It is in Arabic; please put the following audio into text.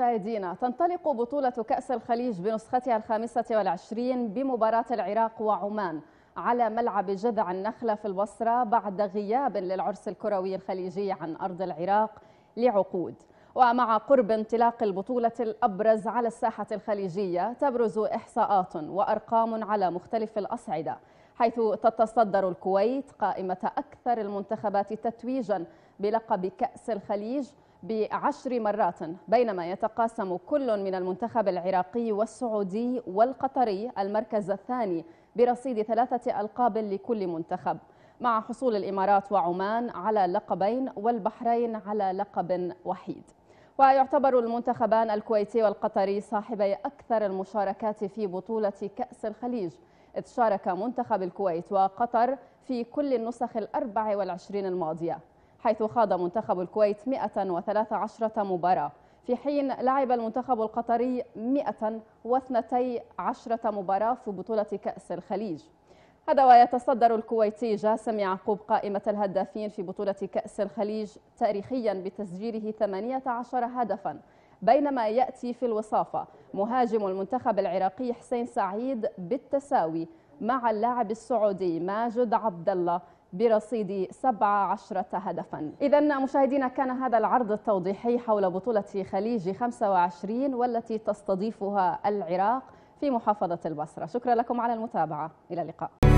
مشاهدينا تنطلق بطولة كأس الخليج بنسختها الخامسة والعشرين بمباراة العراق وعمان على ملعب جذع النخلة في البصرة بعد غياب للعرس الكروي الخليجي عن أرض العراق لعقود ومع قرب انطلاق البطولة الأبرز على الساحة الخليجية تبرز إحصاءات وأرقام على مختلف الأصعدة حيث تتصدر الكويت قائمة أكثر المنتخبات تتويجا بلقب كأس الخليج بعشر مرات بينما يتقاسم كل من المنتخب العراقي والسعودي والقطري المركز الثاني برصيد ثلاثة ألقاب لكل منتخب مع حصول الإمارات وعمان على لقبين والبحرين على لقب وحيد ويعتبر المنتخبان الكويتي والقطري صاحبي أكثر المشاركات في بطولة كأس الخليج إذ شارك منتخب الكويت وقطر في كل النسخ الأربع والعشرين الماضية حيث خاض منتخب الكويت 113 مباراة في حين لعب المنتخب القطري 112 مباراة في بطولة كأس الخليج هذا ويتصدر الكويتي جاسم يعقوب قائمة الهدافين في بطولة كأس الخليج تاريخيا بتسجيله 18 هدفا بينما يأتي في الوصافة مهاجم المنتخب العراقي حسين سعيد بالتساوي مع اللاعب السعودي ماجد عبد الله برصيد 17 هدفا إذا مشاهدينا كان هذا العرض التوضيحي حول بطولة خليج 25 والتي تستضيفها العراق في محافظة البصرة شكرا لكم على المتابعة إلى اللقاء